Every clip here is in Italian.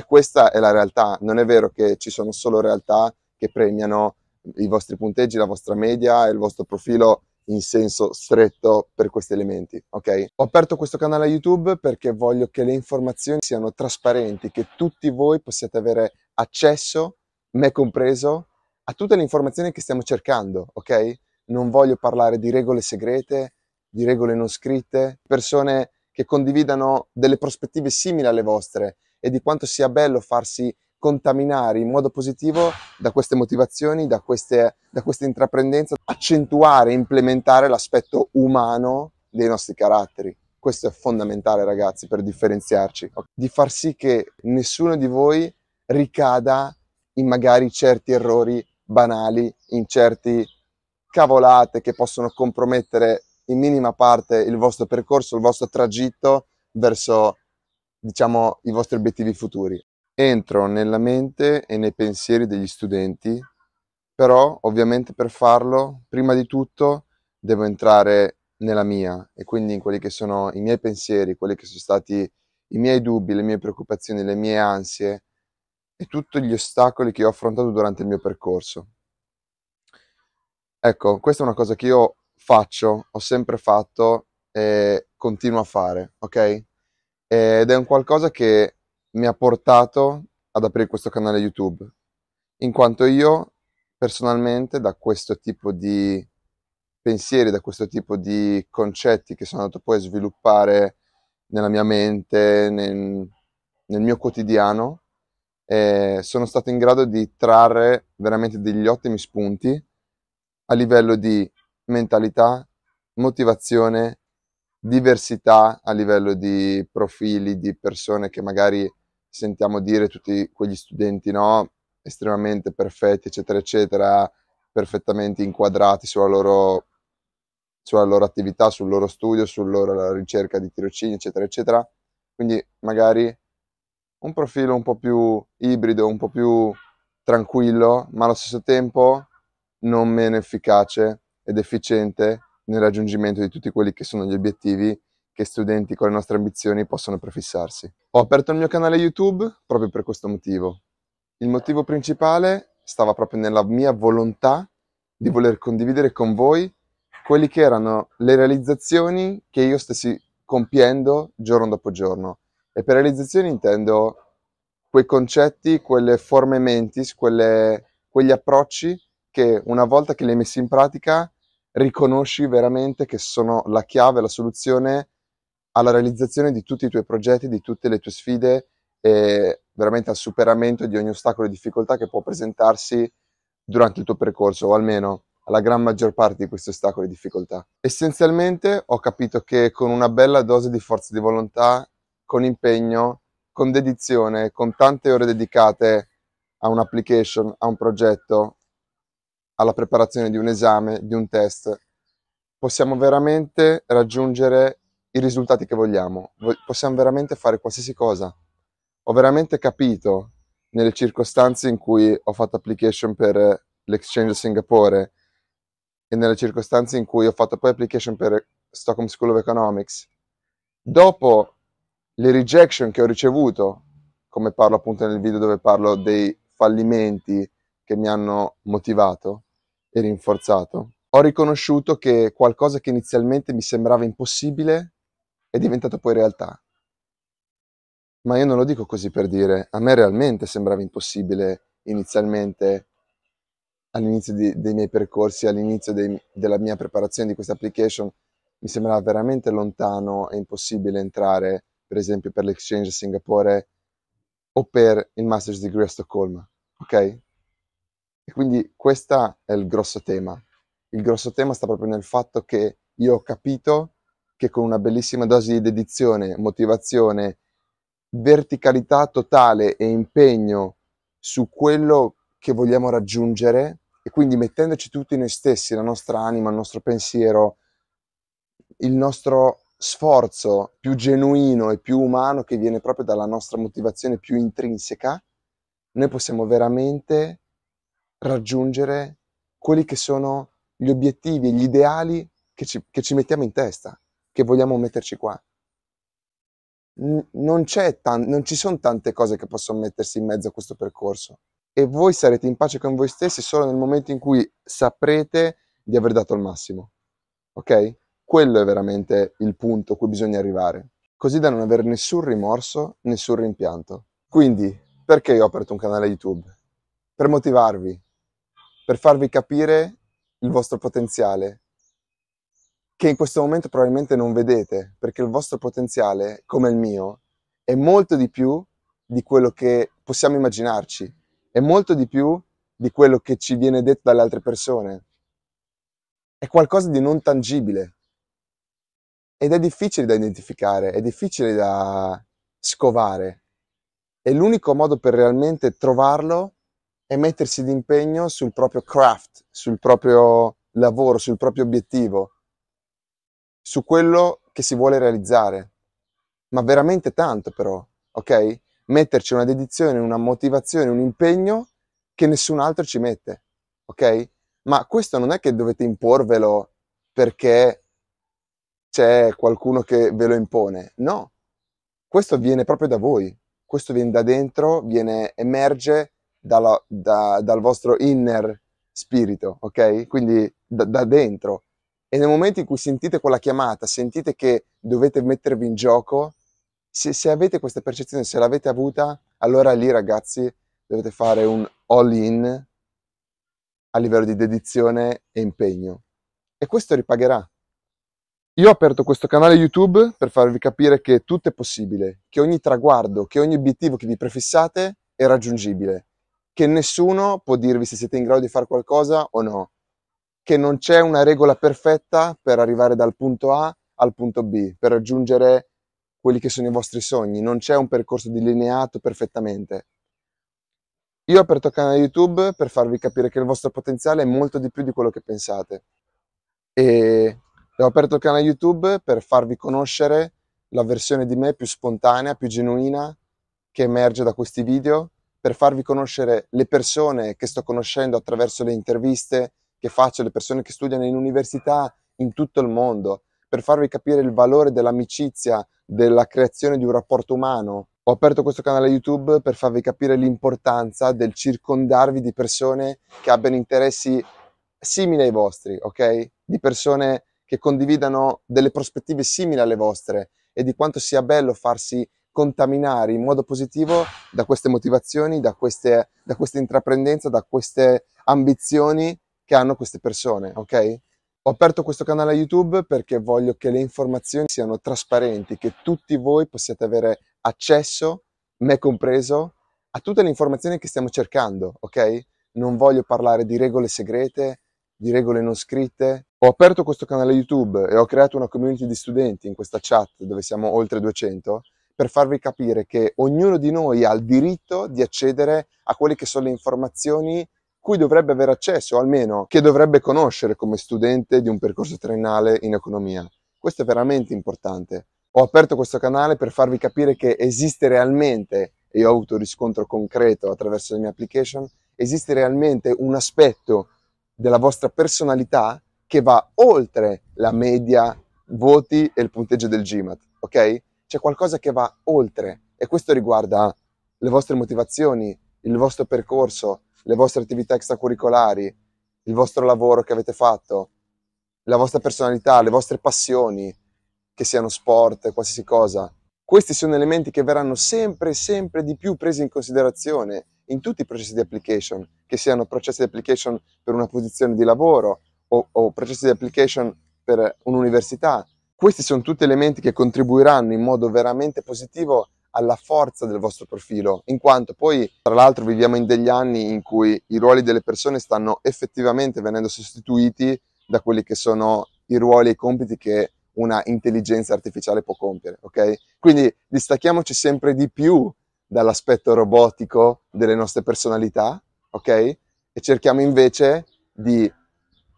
E questa è la realtà, non è vero che ci sono solo realtà che premiano i vostri punteggi, la vostra media e il vostro profilo in senso stretto per questi elementi, ok? Ho aperto questo canale YouTube perché voglio che le informazioni siano trasparenti, che tutti voi possiate avere accesso, me compreso, a tutte le informazioni che stiamo cercando, ok? Non voglio parlare di regole segrete, di regole non scritte, persone che condividano delle prospettive simili alle vostre e di quanto sia bello farsi contaminare in modo positivo da queste motivazioni, da, queste, da questa intraprendenza, accentuare, implementare l'aspetto umano dei nostri caratteri. Questo è fondamentale ragazzi per differenziarci, di far sì che nessuno di voi ricada in magari certi errori banali, in certe cavolate che possono compromettere in minima parte il vostro percorso, il vostro tragitto verso diciamo, i vostri obiettivi futuri. Entro nella mente e nei pensieri degli studenti, però ovviamente per farlo, prima di tutto, devo entrare nella mia e quindi in quelli che sono i miei pensieri, quelli che sono stati i miei dubbi, le mie preoccupazioni, le mie ansie e tutti gli ostacoli che ho affrontato durante il mio percorso. Ecco, questa è una cosa che io faccio, ho sempre fatto e continuo a fare, ok? ed è un qualcosa che mi ha portato ad aprire questo canale YouTube, in quanto io personalmente da questo tipo di pensieri, da questo tipo di concetti che sono andato poi a sviluppare nella mia mente, nel, nel mio quotidiano, eh, sono stato in grado di trarre veramente degli ottimi spunti a livello di mentalità, motivazione, diversità a livello di profili, di persone che magari sentiamo dire tutti quegli studenti no, estremamente perfetti, eccetera, eccetera, perfettamente inquadrati sulla loro, sulla loro attività, sul loro studio, sulla loro ricerca di tirocini, eccetera, eccetera. Quindi magari un profilo un po' più ibrido, un po' più tranquillo, ma allo stesso tempo non meno efficace ed efficiente nel raggiungimento di tutti quelli che sono gli obiettivi che studenti con le nostre ambizioni possono prefissarsi. Ho aperto il mio canale YouTube proprio per questo motivo. Il motivo principale stava proprio nella mia volontà di voler condividere con voi quelli che erano le realizzazioni che io stessi compiendo giorno dopo giorno. E per realizzazioni intendo quei concetti, quelle forme mentis, quelle, quegli approcci che una volta che li hai messi in pratica riconosci veramente che sono la chiave, la soluzione alla realizzazione di tutti i tuoi progetti, di tutte le tue sfide e veramente al superamento di ogni ostacolo e difficoltà che può presentarsi durante il tuo percorso o almeno alla gran maggior parte di questi ostacoli e difficoltà. Essenzialmente ho capito che con una bella dose di forza di volontà, con impegno, con dedizione, con tante ore dedicate a un'application, a un progetto, alla preparazione di un esame, di un test, possiamo veramente raggiungere i risultati che vogliamo, possiamo veramente fare qualsiasi cosa. Ho veramente capito nelle circostanze in cui ho fatto application per l'Exchange Singapore e nelle circostanze in cui ho fatto poi application per Stockholm School of Economics, dopo le rejection che ho ricevuto, come parlo appunto nel video dove parlo dei fallimenti che mi hanno motivato, e rinforzato. Ho riconosciuto che qualcosa che inizialmente mi sembrava impossibile è diventato poi realtà. Ma io non lo dico così per dire, a me realmente sembrava impossibile inizialmente all'inizio di, dei miei percorsi, all'inizio dei, della mia preparazione di questa application, mi sembrava veramente lontano e impossibile entrare, per esempio, per l'exchange a Singapore o per il master's degree a Stoccolma. Ok? E quindi questo è il grosso tema. Il grosso tema sta proprio nel fatto che io ho capito che con una bellissima dose di dedizione, motivazione, verticalità totale e impegno su quello che vogliamo raggiungere e quindi mettendoci tutti noi stessi, la nostra anima, il nostro pensiero, il nostro sforzo più genuino e più umano che viene proprio dalla nostra motivazione più intrinseca, noi possiamo veramente raggiungere quelli che sono gli obiettivi, gli ideali che ci, che ci mettiamo in testa, che vogliamo metterci qua. Non, tan- non ci sono tante cose che possono mettersi in mezzo a questo percorso e voi sarete in pace con voi stessi solo nel momento in cui saprete di aver dato il massimo. Ok? Quello è veramente il punto a cui bisogna arrivare, così da non avere nessun rimorso, nessun rimpianto. Quindi, perché io ho aperto un canale YouTube? Per motivarvi, per farvi capire il vostro potenziale, che in questo momento probabilmente non vedete, perché il vostro potenziale, come il mio, è molto di più di quello che possiamo immaginarci, è molto di più di quello che ci viene detto dalle altre persone. È qualcosa di non tangibile ed è difficile da identificare, è difficile da scovare. E l'unico modo per realmente trovarlo è è mettersi d'impegno sul proprio craft, sul proprio lavoro, sul proprio obiettivo, su quello che si vuole realizzare. Ma veramente tanto però, ok? Metterci una dedizione, una motivazione, un impegno che nessun altro ci mette, ok? Ma questo non è che dovete imporvelo perché c'è qualcuno che ve lo impone, no. Questo viene proprio da voi, questo viene da dentro, viene, emerge dalla, da, dal vostro inner spirito, ok? Quindi da, da dentro. E nel momento in cui sentite quella chiamata, sentite che dovete mettervi in gioco, se, se, avete questa percezione, se l'avete avuta, allora lì ragazzi dovete fare un all-in a livello di dedizione e impegno. E questo ripagherà. Io ho aperto questo canale YouTube per farvi capire che tutto è possibile, che ogni traguardo, che ogni obiettivo che vi prefissate è raggiungibile che nessuno può dirvi se siete in grado di fare qualcosa o no, che non c'è una regola perfetta per arrivare dal punto A al punto B, per raggiungere quelli che sono i vostri sogni, non c'è un percorso delineato perfettamente. Io ho aperto il canale YouTube per farvi capire che il vostro potenziale è molto di più di quello che pensate. E ho aperto il canale YouTube per farvi conoscere la versione di me più spontanea, più genuina che emerge da questi video per farvi conoscere le persone che sto conoscendo attraverso le interviste che faccio, le persone che studiano in università in tutto il mondo, per farvi capire il valore dell'amicizia, della creazione di un rapporto umano. Ho aperto questo canale YouTube per farvi capire l'importanza del circondarvi di persone che abbiano interessi simili ai vostri, ok? Di persone che condividano delle prospettive simili alle vostre e di quanto sia bello farsi contaminare in modo positivo da queste motivazioni, da queste, da queste intraprendenze, da queste ambizioni che hanno queste persone, ok? Ho aperto questo canale YouTube perché voglio che le informazioni siano trasparenti, che tutti voi possiate avere accesso, me compreso, a tutte le informazioni che stiamo cercando, ok? Non voglio parlare di regole segrete, di regole non scritte. Ho aperto questo canale YouTube e ho creato una community di studenti in questa chat dove siamo oltre 200 per farvi capire che ognuno di noi ha il diritto di accedere a quelle che sono le informazioni cui dovrebbe avere accesso, o almeno che dovrebbe conoscere come studente di un percorso triennale in economia. Questo è veramente importante. Ho aperto questo canale per farvi capire che esiste realmente, e ho avuto riscontro concreto attraverso le mie application, esiste realmente un aspetto della vostra personalità che va oltre la media voti e il punteggio del GMAT, ok? c'è qualcosa che va oltre e questo riguarda le vostre motivazioni, il vostro percorso, le vostre attività extracurricolari, il vostro lavoro che avete fatto, la vostra personalità, le vostre passioni, che siano sport, qualsiasi cosa. Questi sono elementi che verranno sempre, sempre di più presi in considerazione in tutti i processi di application, che siano processi di application per una posizione di lavoro o, o processi di application per un'università, questi sono tutti elementi che contribuiranno in modo veramente positivo alla forza del vostro profilo, in quanto poi, tra l'altro, viviamo in degli anni in cui i ruoli delle persone stanno effettivamente venendo sostituiti da quelli che sono i ruoli e i compiti che una intelligenza artificiale può compiere, ok? Quindi distacchiamoci sempre di più dall'aspetto robotico delle nostre personalità, ok? E cerchiamo invece di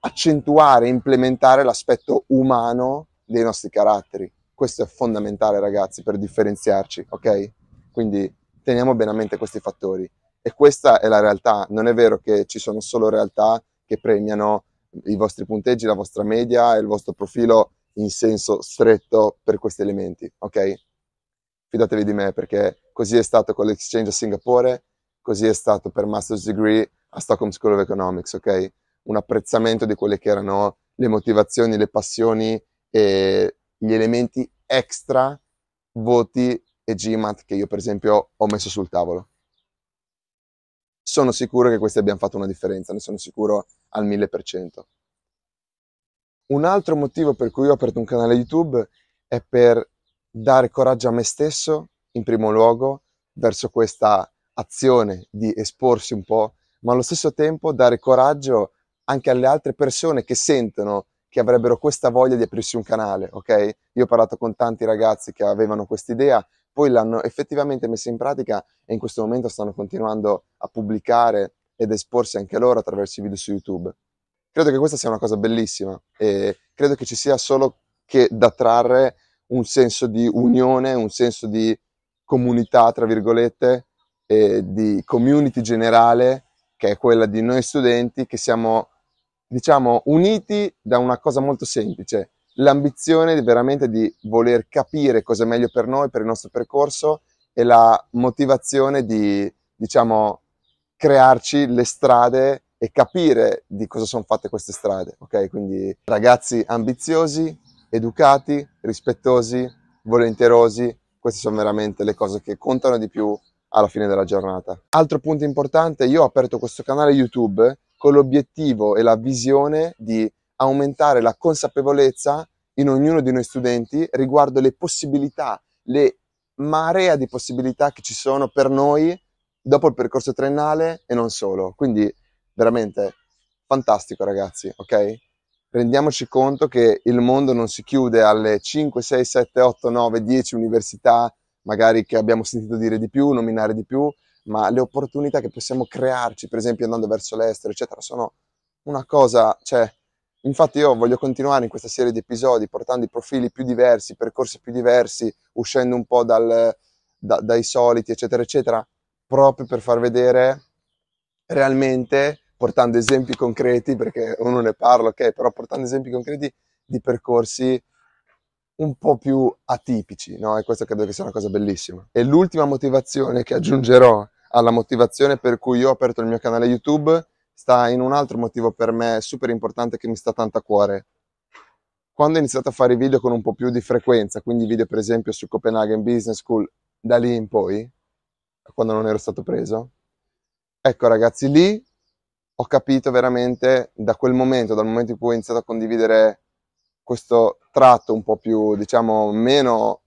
accentuare, implementare l'aspetto umano dei nostri caratteri. Questo è fondamentale, ragazzi, per differenziarci, ok? Quindi teniamo bene a mente questi fattori. E questa è la realtà. Non è vero che ci sono solo realtà che premiano i vostri punteggi, la vostra media e il vostro profilo in senso stretto per questi elementi, ok? Fidatevi di me perché così è stato con l'Exchange a Singapore, così è stato per Master's Degree a Stockholm School of Economics, ok? Un apprezzamento di quelle che erano le motivazioni, le passioni eh, gli elementi extra, voti e GMAT che io per esempio ho messo sul tavolo. Sono sicuro che questi abbiano fatto una differenza, ne sono sicuro al 1000%. Un altro motivo per cui ho aperto un canale YouTube è per dare coraggio a me stesso, in primo luogo, verso questa azione di esporsi un po', ma allo stesso tempo dare coraggio anche alle altre persone che sentono che avrebbero questa voglia di aprirsi un canale, ok? Io ho parlato con tanti ragazzi che avevano questa idea, poi l'hanno effettivamente messa in pratica e in questo momento stanno continuando a pubblicare ed esporsi anche loro attraverso i video su YouTube. Credo che questa sia una cosa bellissima e credo che ci sia solo che da trarre un senso di unione, un senso di comunità, tra virgolette, e di community generale, che è quella di noi studenti che siamo diciamo, uniti da una cosa molto semplice, l'ambizione veramente di voler capire cosa è meglio per noi, per il nostro percorso e la motivazione di, diciamo, crearci le strade e capire di cosa sono fatte queste strade, ok? Quindi ragazzi ambiziosi, educati, rispettosi, volenterosi, queste sono veramente le cose che contano di più alla fine della giornata. Altro punto importante, io ho aperto questo canale YouTube con l'obiettivo e la visione di aumentare la consapevolezza in ognuno di noi studenti riguardo le possibilità, le marea di possibilità che ci sono per noi dopo il percorso triennale e non solo. Quindi veramente fantastico ragazzi, ok? Rendiamoci conto che il mondo non si chiude alle 5, 6, 7, 8, 9, 10 università, magari che abbiamo sentito dire di più, nominare di più, ma le opportunità che possiamo crearci, per esempio andando verso l'estero, eccetera, sono una cosa, cioè, infatti io voglio continuare in questa serie di episodi portando i profili più diversi, percorsi più diversi, uscendo un po' dal, da, dai soliti, eccetera, eccetera, proprio per far vedere realmente, portando esempi concreti, perché uno ne parla, ok, però portando esempi concreti di percorsi un po' più atipici, no? E questo credo che sia una cosa bellissima. E l'ultima motivazione che aggiungerò alla motivazione per cui io ho aperto il mio canale YouTube sta in un altro motivo per me super importante che mi sta tanto a cuore. Quando ho iniziato a fare video con un po' più di frequenza, quindi video per esempio su Copenaghen Business School, da lì in poi, quando non ero stato preso, ecco ragazzi, lì ho capito veramente da quel momento, dal momento in cui ho iniziato a condividere questo tratto un po' più, diciamo, meno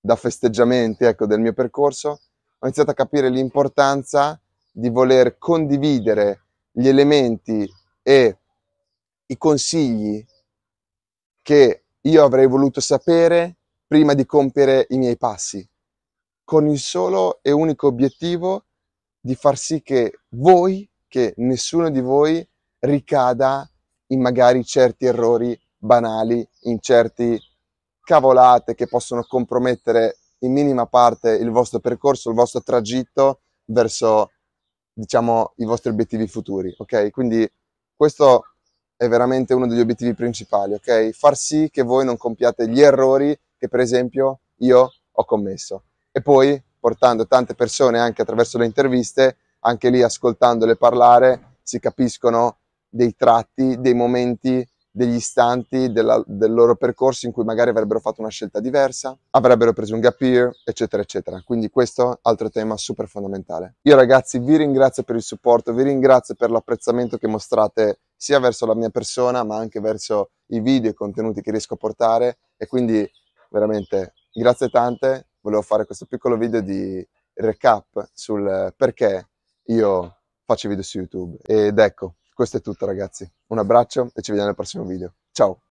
da festeggiamenti ecco, del mio percorso, ho iniziato a capire l'importanza di voler condividere gli elementi e i consigli che io avrei voluto sapere prima di compiere i miei passi, con il solo e unico obiettivo di far sì che voi, che nessuno di voi ricada in magari certi errori banali in certi cavolate che possono compromettere in minima parte il vostro percorso, il vostro tragitto verso diciamo i vostri obiettivi futuri, ok? Quindi questo è veramente uno degli obiettivi principali, ok? Far sì che voi non compiate gli errori che per esempio io ho commesso. E poi portando tante persone anche attraverso le interviste, anche lì ascoltandole parlare, si capiscono dei tratti, dei momenti degli istanti della, del loro percorso in cui magari avrebbero fatto una scelta diversa, avrebbero preso un gap year, eccetera, eccetera. Quindi questo altro tema super fondamentale. Io ragazzi vi ringrazio per il supporto, vi ringrazio per l'apprezzamento che mostrate sia verso la mia persona ma anche verso i video e i contenuti che riesco a portare e quindi veramente grazie tante, volevo fare questo piccolo video di recap sul perché io faccio video su YouTube ed ecco questo è tutto ragazzi, un abbraccio e ci vediamo nel prossimo video. Ciao!